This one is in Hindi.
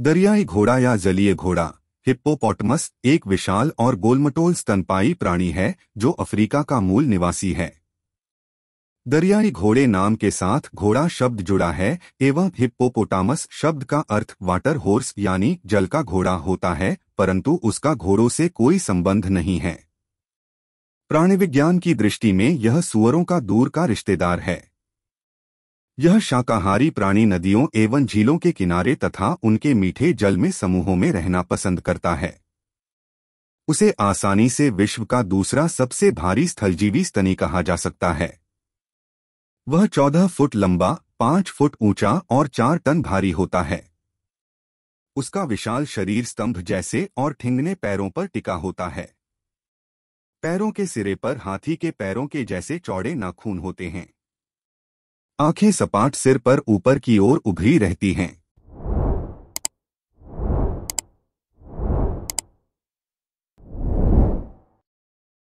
दरियाई घोड़ा या जलीय घोड़ा हिप्पोपोटमस एक विशाल और गोलमटोल स्तनपाई प्राणी है जो अफ्रीका का मूल निवासी है दरियाई घोड़े नाम के साथ घोड़ा शब्द जुड़ा है एवं हिप्पोपोटामस शब्द का अर्थ वाटर हॉर्स यानी जल का घोड़ा होता है परंतु उसका घोड़ों से कोई संबंध नहीं है प्राणिविज्ञान की दृष्टि में यह सुअरों का दूर का रिश्तेदार है यह शाकाहारी प्राणी नदियों एवं झीलों के किनारे तथा उनके मीठे जल में समूहों में रहना पसंद करता है उसे आसानी से विश्व का दूसरा सबसे भारी स्थलजीवी स्तनी कहा जा सकता है वह चौदह फुट लंबा पांच फुट ऊंचा और चार टन भारी होता है उसका विशाल शरीर स्तंभ जैसे और ठिंगने पैरों पर टिका होता है पैरों के सिरे पर हाथी के पैरों के जैसे चौड़े नाखून होते हैं आंखें सपाट सिर पर ऊपर की ओर उभरी रहती हैं